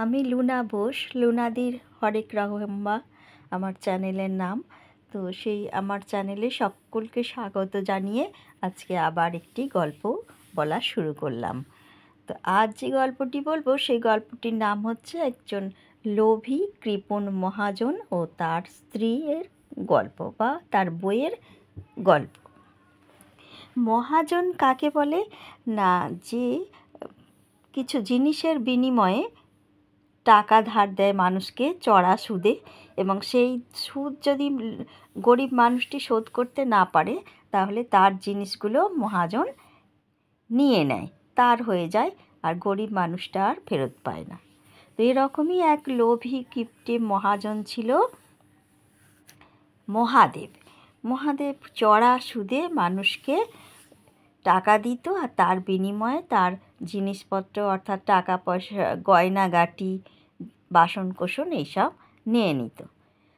আমি লুনা বোস লুনাদির হরেক রহম্বা আমার চ্যানেলের নাম তো সেই আমার চ্যানেলে সকলকে স্বাগত জানিয়ে আজকে আবার একটি গল্প বলা শুরু করলাম তো আজ যে গল্পটি বলবো সেই গল্পটির নাম হচ্ছে একজন লোভী কৃপণ মহাজন ও তার স্ত্রীর গল্প বা তার বইয়ের গল্প মহাজন কাকে বলে না যে কিছু জিনিসের বিনিময়ে টাকা ধার দেয় মানুষকে চড়া সুদে এবং সেই সুদ যদি গরিব মানুষটি শোধ করতে না পারে তাহলে তার জিনিসগুলো মহাজন নিয়ে নেয় তার হয়ে যায় আর গরিব মানুষটা আর ফেরত পায় না তো এরকমই এক লোভী কিপ্টে মহাজন ছিল মহাদেব মহাদেব চড়া সুদে মানুষকে টাকা দিত আর তার বিনিময়ে তার জিনিসপত্র অর্থাৎ টাকা পয়সা গয়নাগাটি বাসনকোসন এইসব নিয়ে নিত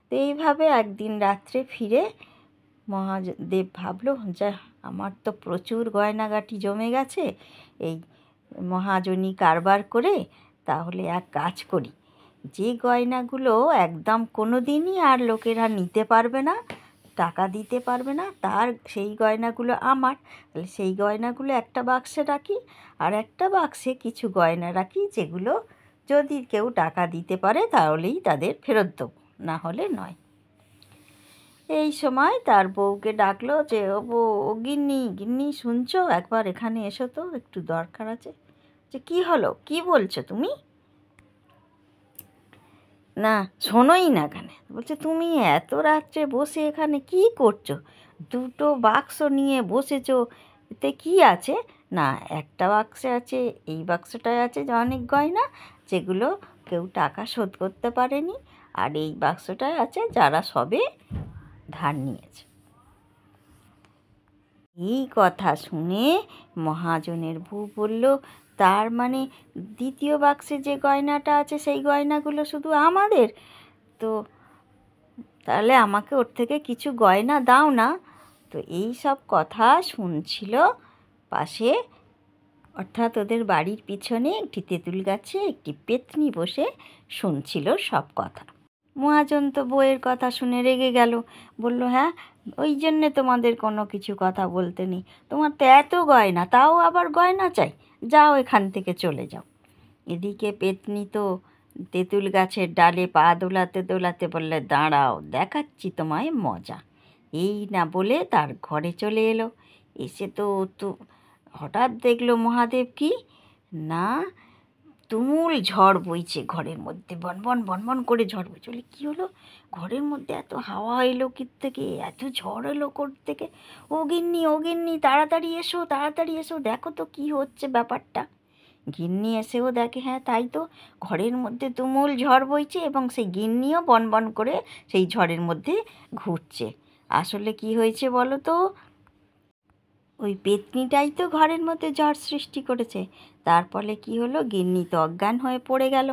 তো এইভাবে একদিন রাত্রে ফিরে মহাদেব ভাবল যা আমার তো প্রচুর গয়নাগাটি জমে গেছে এই মহাজনী কারবার করে তাহলে এক কাজ করি যে গয়নাগুলো একদম কোনো দিনই আর লোকেরা নিতে পারবে না টাকা দিতে পারবে না তার সেই গয়নাগুলো আমার তাহলে সেই গয়নাগুলো একটা বাক্সে রাখি আর একটা বাক্সে কিছু গয়না রাখি যেগুলো যদি কেউ টাকা দিতে পারে তাহলেই তাদের ফেরত দেবো না হলে নয় এই সময় তার বউকে ডাকলো যে ও বউ ও গিন্নি গিন্নি শুনছো একবার এখানে এসো তো একটু দরকার আছে যে কি হলো কি বলছো তুমি না শোনোই না কানে বলছে তুমি এত রাত্রে বসে এখানে কি করছো দুটো বাক্স নিয়ে বসেছো এতে কি আছে না একটা বাক্সে আছে এই বাক্সটায় আছে যে অনেক গয়না যেগুলো কেউ টাকা শোধ করতে পারেনি আর এই বাক্সটায় আছে যারা সবে ধার নিয়েছে এই কথা শুনে মহাজনের বউ বলল তার মানে দ্বিতীয় বাক্সে যে গয়নাটা আছে সেই গয়নাগুলো শুধু আমাদের তো তাহলে আমাকে ওর থেকে কিছু গয়না দাও না তো এই সব কথা শুনছিল পাশে অর্থাৎ ওদের বাড়ির পিছনে একটি তেঁতুল গাছে একটি পেতনি বসে শুনছিল সব কথা মহাজন তো বইয়ের কথা শুনে রেগে গেল বলল হ্যাঁ ওই জন্যে তোমাদের কোনো কিছু কথা বলতে নেই তোমার তো এত গয়না তাও আবার গয়না চাই যাও এখান থেকে চলে যাও এদিকে পেতনি তো তেঁতুল গাছের ডালে পা দোলাতে দোলাতে বললে দাঁড়াও দেখাচ্ছি তোমায় মজা এই না বলে তার ঘরে চলে এলো এসে তো তো হঠাৎ দেখলো মহাদেব কি না তুমুল ঝড় বইছে ঘরের মধ্যে বনবন বনবন করে ঝড় বইছে বলে কী হলো ঘরের মধ্যে এত হাওয়া এলো কীর থেকে এত ঝড় এলো কোর থেকে ও গিন্নি ও গিন্নি তাড়াতাড়ি এসো তাড়াতাড়ি এসো দেখো তো কী হচ্ছে ব্যাপারটা গিন্নি এসেও দেখে হ্যাঁ তাই তো ঘরের মধ্যে তুমুল ঝড় বইছে এবং সেই গিন্নিও বনবন করে সেই ঝড়ের মধ্যে ঘুরছে আসলে কি হয়েছে বলো তো ওই পেতনিটাই তো ঘরের মধ্যে ঝড় সৃষ্টি করেছে তার ফলে কী হলো গিন্নি তো অজ্ঞান হয়ে পড়ে গেল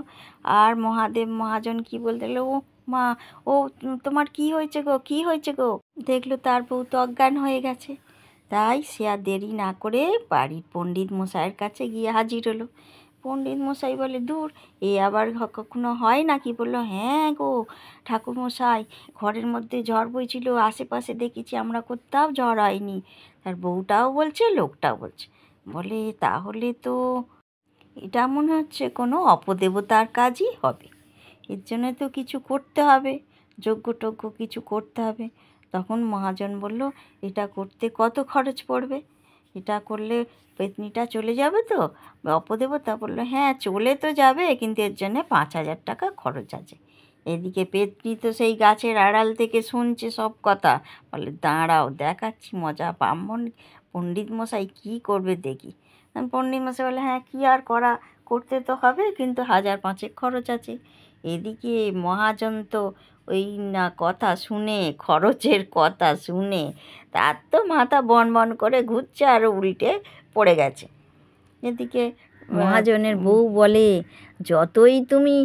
আর মহাদেব মহাজন কি বলতে গেলো ও মা ও তোমার কি হয়েছে গো কি হয়েছে গো দেখলো তার বউ তো অজ্ঞান হয়ে গেছে তাই সে আর দেরি না করে বাড়ির পণ্ডিত মশাইয়ের কাছে গিয়ে হাজির হলো পণ্ডিত মশাই বলে দূর এ আবার কখনো হয় না কি বললো হ্যাঁ গো ঠাকুর মশাই ঘরের মধ্যে ঝড় বইছিল আশেপাশে দেখেছি আমরা কোথাও ঝড় হয়নি তার বউটাও বলছে লোকটাও বলছে বলে তাহলে তো এটা মনে হচ্ছে কোনো অপদেবতার কাজই হবে এর জন্য তো কিছু করতে হবে যজ্ঞ টজ্ঞ কিছু করতে হবে তখন মহাজন বলল এটা করতে কত খরচ পড়বে এটা করলে পেতনিটা চলে যাবে তো অপদেবতা বললো হ্যাঁ চলে তো যাবে কিন্তু এর জন্যে পাঁচ হাজার টাকা খরচ আছে এদিকে পেতনি তো সেই গাছের আড়াল থেকে শুনছে সব কথা বলে দাঁড়াও দেখাচ্ছি মজা ব্রাহ্মণ পণ্ডিত মশাই কী করবে দেখি পণ্ডিত মশাই বলে হ্যাঁ কী আর করা করতে তো হবে কিন্তু হাজার পাঁচেক খরচ আছে এদিকে মহাজন তো ওই না কথা শুনে খরচের কথা শুনে তার তো মাথা বন বন করে ঘুরছে আর উল্টে পড়ে গেছে এদিকে মহাজনের বউ বলে যতই তুমি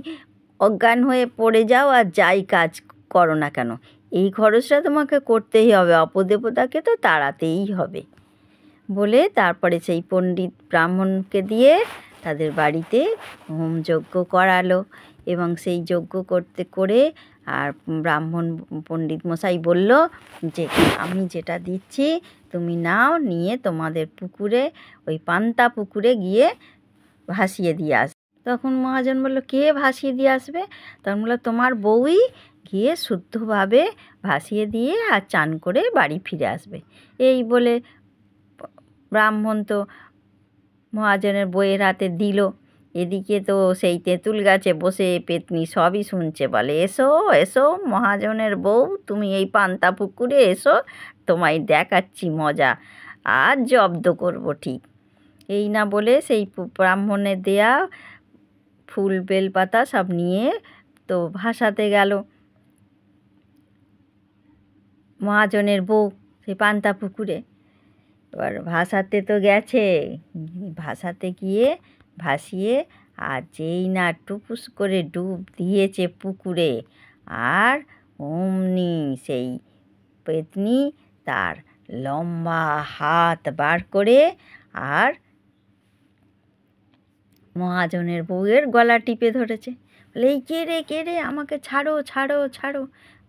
অজ্ঞান হয়ে পড়ে যাও আর যাই কাজ করো না কেন এই খরচটা তোমাকে করতেই হবে অপদেবতাকে তো তাড়াতেই হবে বলে তারপরে সেই পণ্ডিত ব্রাহ্মণকে দিয়ে তাদের বাড়িতে হোম যজ্ঞ করালো এবং সেই যজ্ঞ করতে করে আর ব্রাহ্মণ পণ্ডিত মশাই বলল যে আমি যেটা দিচ্ছি তুমি নাও নিয়ে তোমাদের পুকুরে ওই পান্তা পুকুরে গিয়ে ভাসিয়ে দিয়ে আস তখন মহাজন বলল কে ভাসিয়ে দিয়ে আসবে তখন বললো তোমার বউই গিয়ে শুদ্ধভাবে ভাসিয়ে দিয়ে আর চান করে বাড়ি ফিরে আসবে এই বলে ব্রাহ্মণ তো মহাজনের বইয়ের হাতে দিল এদিকে তো সেই তেঁতুল গাছে বসে পেতনি সবই শুনছে বলে এসো এসো মহাজনের বউ তুমি এই পান্তা পুকুরে এসো তোমায় দেখাচ্ছি মজা আর জব্দ করব ঠিক এই না বলে সেই ব্রাহ্মণের দেয়া ফুল বেলপাতা সব নিয়ে তো ভাসাতে গেল মহাজনের বউ সেই পান্তা পুকুরে এবার ভাসাতে তো গেছে ভাসাতে গিয়ে ভাসিয়ে আর যেই না টুপুস করে ডুব দিয়েছে পুকুরে আর অমনি সেই পেতনি তার লম্বা হাত বার করে আর মহাজনের বউয়ের গলা টিপে ধরেছে বলে এই কে রে কে রে আমাকে ছাড়ো ছাড়ো ছাড়ো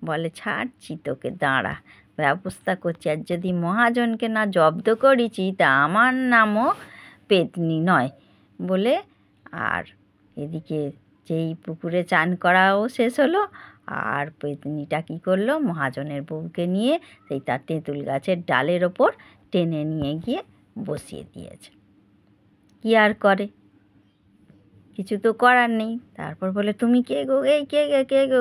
বলে ছাড়ছি তোকে দাঁড়া ব্যবস্থা করছি আর যদি মহাজনকে না জব্দ করেছি তা আমার নামও পেতনি নয় বলে আর এদিকে যেই পুকুরে চান করাও শেষ হলো আর পেতনিটা কী করলো মহাজনের বউকে নিয়ে সেই তার তেঁতুল গাছের ডালের ওপর টেনে নিয়ে গিয়ে বসিয়ে দিয়েছে কি আর করে কিছু তো করার নেই তারপর বলে তুমি কে গো এই কে গে কে গো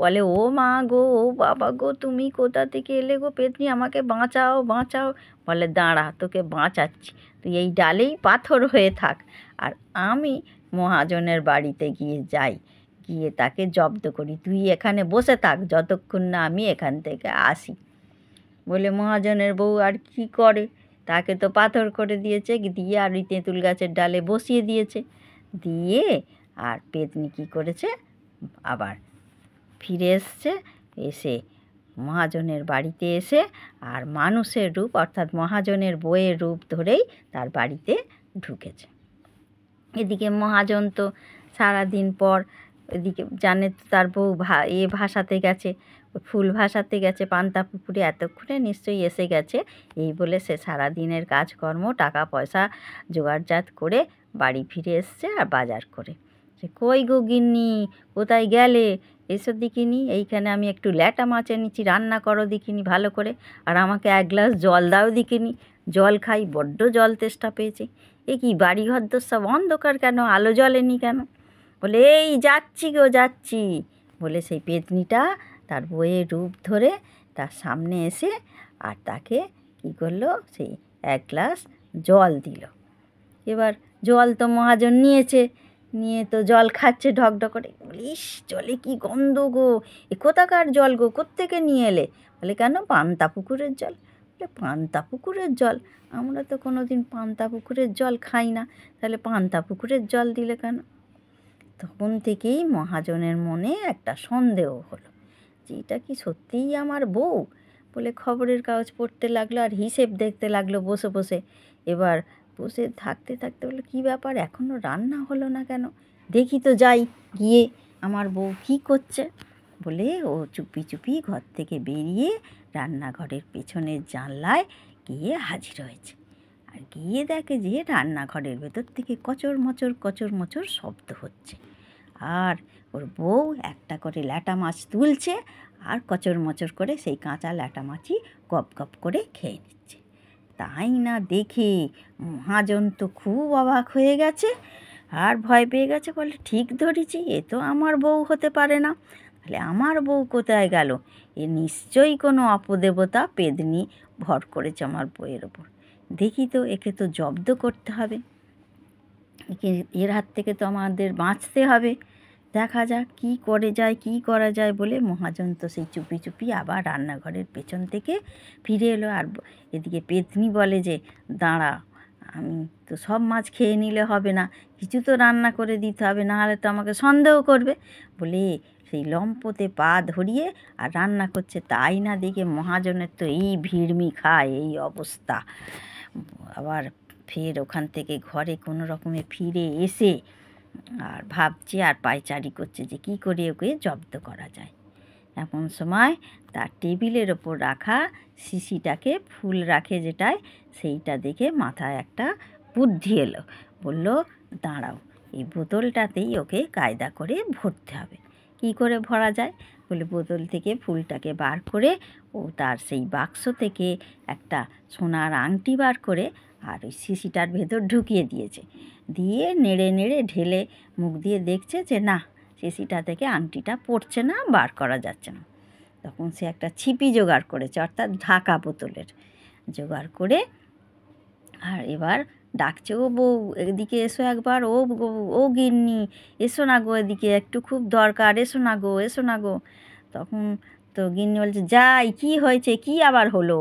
বলে ও মা গো ও বাবা গো তুমি কোথা থেকে এলে গো পেতনি আমাকে বাঁচাও বাঁচাও বলে দাঁড়া তোকে বাঁচাচ্ছি তুই এই ডালেই পাথর হয়ে থাক আর আমি মহাজনের বাড়িতে গিয়ে যাই গিয়ে তাকে জব্দ করি তুই এখানে বসে থাক যতক্ষণ না আমি এখান থেকে আসি বলে মহাজনের বউ আর কি করে তাকে তো পাথর করে দিয়েছে দিয়ে আর ওই তেঁতুল গাছের ডালে বসিয়ে দিয়েছে দিয়ে আর পেতনি কী করেছে আবার ফিরে এসছে এসে মহাজনের বাড়িতে এসে আর মানুষের রূপ অর্থাৎ মহাজনের বইয়ের রূপ ধরেই তার বাড়িতে ঢুকেছে এদিকে মহাজন তো সারাদিন পর এদিকে জানে তার বউ ভা এ ভাসাতে গেছে ফুল ভাসাতে গেছে পান্তা পুকুরে এতক্ষণে নিশ্চয়ই এসে গেছে এই বলে সে সারাদিনের কাজকর্ম টাকা পয়সা জোগাড়জাত করে বাড়ি ফিরে এসছে আর বাজার করে কই গো গিন্নি কোথায় গেলে এসব দেখিনি এইখানে আমি একটু ল্যাটা মাছ এনেছি রান্না করো দেখিনি ভালো করে আর আমাকে এক গ্লাস জল দাও দেখিনি জল খাই বড্ড জল তেষ্টা পেয়েছে এ কি বাড়িঘর তো সব অন্ধকার কেন আলো জ্বলেনি কেন বলে এই যাচ্ছি গো যাচ্ছি বলে সেই পেতনিটা তার বইয়ের রূপ ধরে তার সামনে এসে আর তাকে কী করলো সেই এক গ্লাস জল দিল এবার জল তো মহাজন নিয়েছে নিয়ে তো জল খাচ্ছে ঢকঢক করে ইস জলে কি গন্ধ গো এ কোথাকার জল গো কোত্থেকে নিয়ে এলে বলে কেন পান্তা পুকুরের জল বলে পান্তা পুকুরের জল আমরা তো কোনো দিন পান্তা পুকুরের জল খাই না তাহলে পান্তা পুকুরের জল দিলে কেন তখন থেকেই মহাজনের মনে একটা সন্দেহ হলো যে এটা কি সত্যিই আমার বউ বলে খবরের কাগজ পড়তে লাগলো আর হিসেব দেখতে লাগলো বসে বসে এবার বসে থাকতে থাকতে বললো কী ব্যাপার এখনও রান্না হলো না কেন দেখি তো যাই গিয়ে আমার বউ কী করছে বলে ও চুপি চুপি ঘর থেকে বেরিয়ে রান্নাঘরের পেছনের জানলায় গিয়ে হাজির হয়েছে আর গিয়ে দেখে যে রান্নাঘরের ভেতর থেকে কচর মচর কচর মচর শব্দ হচ্ছে আর ওর বউ একটা করে ল্যাটা মাছ তুলছে আর কচর মচর করে সেই কাঁচা ল্যাটা মাছই গপ গপ করে খেয়ে নিচ্ছে তাই না দেখে মহাজন তো খুব অবাক হয়ে গেছে আর ভয় পেয়ে গেছে বলে ঠিক ধরেছি এ তো আমার বউ হতে পারে না তাহলে আমার বউ কোথায় গেল এ নিশ্চয়ই কোনো অপদেবতা পেদনি ভর করেছে আমার বইয়ের ওপর দেখি তো একে তো জব্দ করতে হবে একে এর হাত থেকে তো আমাদের বাঁচতে হবে দেখা যাক কি করে যায় কি করা যায় বলে মহাজন তো সেই চুপি চুপি আবার রান্নাঘরের পেছন থেকে ফিরে এলো আর এদিকে পেতনি বলে যে দাঁড়া আমি তো সব মাছ খেয়ে নিলে হবে না কিছু তো রান্না করে দিতে হবে না হলে তো আমাকে সন্দেহ করবে বলে সেই লম্পতে পা ধরিয়ে আর রান্না করছে তাই না দেখে মহাজনের তো এই ভিড়মি খায় এই অবস্থা আবার ফের ওখান থেকে ঘরে কোনো রকমে ফিরে এসে আর ভাবছে আর পায়চারি করছে যে কি করে ওকে জব্দ করা যায় এমন সময় তার টেবিলের ওপর রাখা শিশিটাকে ফুল রাখে যেটায় সেইটা দেখে মাথায় একটা বুদ্ধি এলো বলল দাঁড়াও এই বোতলটাতেই ওকে কায়দা করে ভরতে হবে কি করে ভরা যায় বলে বোতল থেকে ফুলটাকে বার করে ও তার সেই বাক্স থেকে একটা সোনার আংটি বার করে আর ওই শিশিটার ভেতর ঢুকিয়ে দিয়েছে দিয়ে নেড়ে নেড়ে ঢেলে মুখ দিয়ে দেখছে যে না শিশিটা থেকে আংটিটা পড়ছে না বার করা যাচ্ছে না তখন সে একটা ছিপি জোগাড় করেছে অর্থাৎ ঢাকা বোতলের জোগাড় করে আর এবার ডাকছে ও বউ এদিকে এসো একবার ও ও গিন্নি এসো না গো এদিকে একটু খুব দরকার এসো না গো এসো না গো তখন তো গিন্নি বলছে যাই কি হয়েছে কি আবার হলো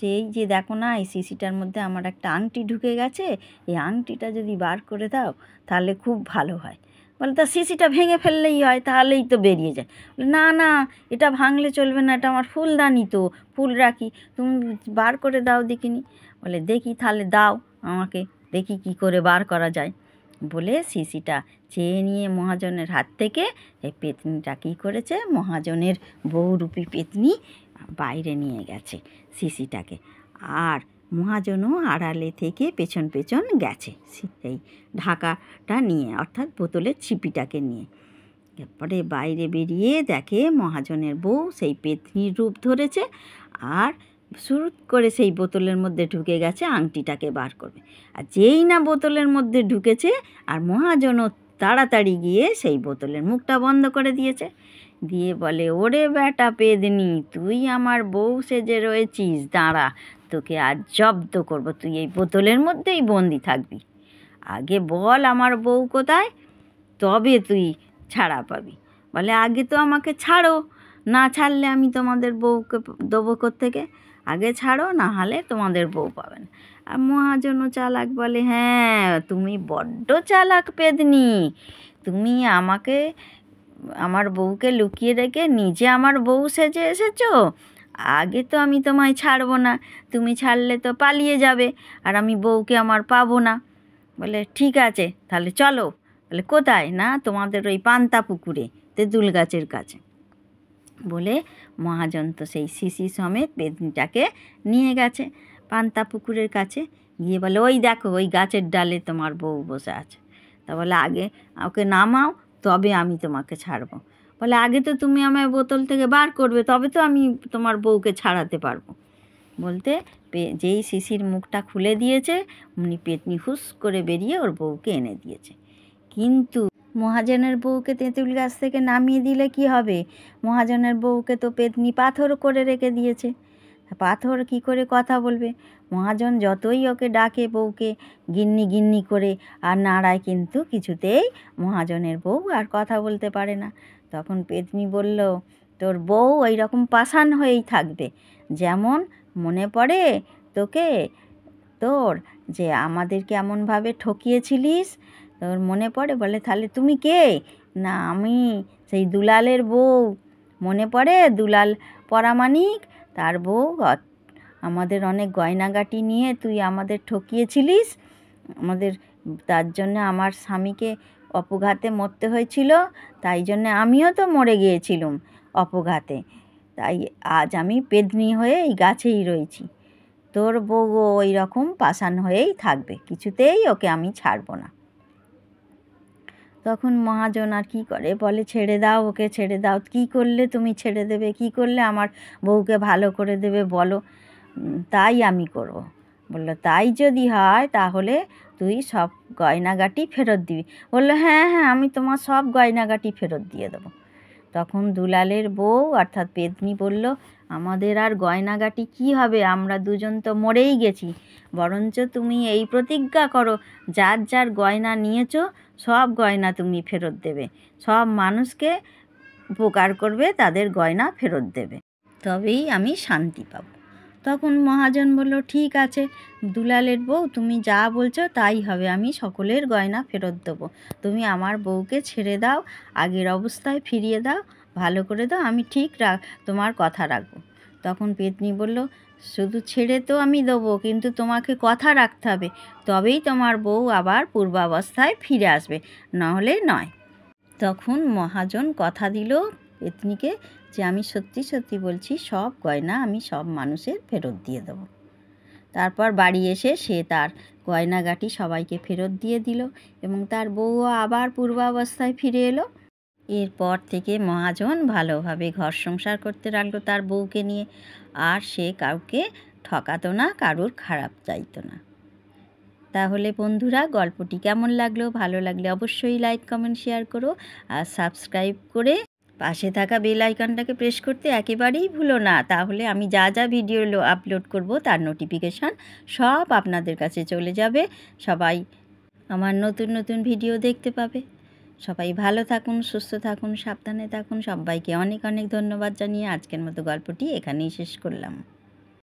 যে এই যে দেখো না এই সিসিটার মধ্যে আমার একটা আংটি ঢুকে গেছে এই আংটিটা যদি বার করে দাও তাহলে খুব ভালো হয় বলে তা সিসিটা ভেঙে ফেললেই হয় তাহলেই তো বেরিয়ে যায় না না এটা ভাঙলে চলবে না এটা আমার ফুলদানি তো ফুল রাখি তুমি বার করে দাও দেখিনি বলে দেখি তাহলে দাও আমাকে দেখি কি করে বার করা যায় বলে সিসিটা চেয়ে নিয়ে মহাজনের হাত থেকে এই পেতনিটা কী করেছে মহাজনের বউরূপী পেতনি বাইরে নিয়ে গেছে সিসিটাকে আর মহাজনও আড়ালে থেকে পেছন পেছন গেছে সেই ঢাকাটা নিয়ে অর্থাৎ বোতলের ছিপিটাকে নিয়ে তারপরে বাইরে বেরিয়ে দেখে মহাজনের বউ সেই পেতনির রূপ ধরেছে আর শুরু করে সেই বোতলের মধ্যে ঢুকে গেছে আংটিটাকে বার করবে আর যেই না বোতলের মধ্যে ঢুকেছে আর মহাজনও তাড়াতাড়ি গিয়ে সেই বোতলের মুখটা বন্ধ করে দিয়েছে দিয়ে বলে ওরে বেটা পেদনি তুই আমার বউ সেজে রয়েছিস দাঁড়া তোকে আজ জব্দ করব তুই এই বোতলের মধ্যেই বন্দি থাকবি আগে বল আমার বউ কোথায় তবে তুই ছাড়া পাবি বলে আগে তো আমাকে ছাড়ো না ছাড়লে আমি তোমাদের বউকে দেবো থেকে আগে ছাড়ো না হলে তোমাদের বউ পাবে না আর মহাজনও চালাক বলে হ্যাঁ তুমি বড্ড চালাক পেদনি তুমি আমাকে আমার বউকে লুকিয়ে রেখে নিজে আমার বউ সেজে এসেছো আগে তো আমি তোমায় ছাড়বো না তুমি ছাড়লে তো পালিয়ে যাবে আর আমি বউকে আমার পাবো না বলে ঠিক আছে তাহলে চলো বলে কোথায় না তোমাদের ওই পান্তা পুকুরে তেঁতুল গাছের কাছে বলে মহাজন তো সেই শিশি সমেত বেদিনটাকে নিয়ে গেছে পান্তা পুকুরের কাছে গিয়ে বলে ওই দেখো ওই গাছের ডালে তোমার বউ বসে আছে তা বলে আগে ওকে নামাও তবে আমি তোমাকে ছাড়ব বলে আগে তো তুমি আমায় বোতল থেকে বার করবে তবে তো আমি তোমার বউকে ছাড়াতে পারবো বলতে যেই শিশির মুখটা খুলে দিয়েছে উনি পেতনি হুস করে বেরিয়ে ওর বউকে এনে দিয়েছে কিন্তু মহাজনের বউকে তেঁতুল গাছ থেকে নামিয়ে দিলে কি হবে মহাজনের বউকে তো পেতনি পাথর করে রেখে দিয়েছে পাথর কি করে কথা বলবে মহাজন যতই ওকে ডাকে বউকে গিন্নি গিন্নি করে আর নাড়ায় কিন্তু কিছুতেই মহাজনের বউ আর কথা বলতে পারে না তখন পেতনি বলল তোর বউ ওই রকম পাশান হয়েই থাকবে যেমন মনে পড়ে তোকে তোর যে আমাদেরকে এমনভাবে ঠকিয়েছিলিস তোর মনে পড়ে বলে তাহলে তুমি কে না আমি সেই দুলালের বউ মনে পড়ে দুলাল পরামানিক তার বউ আমাদের অনেক গয়নাগাটি নিয়ে তুই আমাদের ঠকিয়েছিলিস আমাদের তার জন্য আমার স্বামীকে অপঘাতে মরতে হয়েছিল তাই জন্যে আমিও তো মরে গিয়েছিলাম অপঘাতে তাই আজ আমি পেদনি হয়ে এই গাছেই রয়েছি তোর বউ ওই রকম পাষাণ হয়েই থাকবে কিছুতেই ওকে আমি ছাড়বো না তখন মহাজন আর কী করে বলে ছেড়ে দাও ওকে ছেড়ে দাও কী করলে তুমি ছেড়ে দেবে কী করলে আমার বউকে ভালো করে দেবে বলো তাই আমি করব বলল তাই যদি হয় তাহলে তুই সব গয়নাগাটি ফেরত দিবি বলল হ্যাঁ হ্যাঁ আমি তোমার সব গয়নাগাটি ফেরত দিয়ে দেবো তখন দুলালের বউ অর্থাৎ পেদনি বলল আমাদের আর গয়নাগাটি কি হবে আমরা দুজন তো মরেই গেছি বরঞ্চ তুমি এই প্রতিজ্ঞা করো যার যার গয়না নিয়েছো সব গয়না তুমি ফেরত দেবে সব মানুষকে উপকার করবে তাদের গয়না ফেরত দেবে তবেই আমি শান্তি পাব তখন মহাজন বলল ঠিক আছে দুলালের বউ তুমি যা বলছো তাই হবে আমি সকলের গয়না ফেরত দেবো তুমি আমার বউকে ছেড়ে দাও আগের অবস্থায় ফিরিয়ে দাও ভালো করে দাও আমি ঠিক তোমার কথা রাখবো তখন পেতনি বলল শুধু ছেড়ে তো আমি দেবো কিন্তু তোমাকে কথা রাখতে হবে তবেই তোমার বউ আবার পূর্বাবস্থায় ফিরে আসবে নাহলে নয় তখন মহাজন কথা দিল এতনিকে যে আমি সত্যি সত্যি বলছি সব গয়না আমি সব মানুষের ফেরত দিয়ে দেব তারপর বাড়ি এসে সে তার গয়নাগাটি সবাইকে ফেরত দিয়ে দিল এবং তার বউ আবার পূর্বাবস্থায় ফিরে এলো এরপর থেকে মহাজন ভালোভাবে ঘর সংসার করতে লাগলো তার বউকে নিয়ে আর সে কাউকে ঠকাতো না কারোর খারাপ চাইতো না তাহলে বন্ধুরা গল্পটি কেমন লাগলো ভালো লাগলে অবশ্যই লাইক কমেন্ট শেয়ার করো আর সাবস্ক্রাইব করে পাশে থাকা বেল আইকনটাকে প্রেস করতে একেবারেই ভুলো না তাহলে আমি যা যা ভিডিও আপলোড করব তার নোটিফিকেশান সব আপনাদের কাছে চলে যাবে সবাই আমার নতুন নতুন ভিডিও দেখতে পাবে সবাই ভালো থাকুন সুস্থ থাকুন সাবধানে থাকুন সবাইকে অনেক অনেক ধন্যবাদ জানিয়ে আজকের মতো গল্পটি এখানেই শেষ করলাম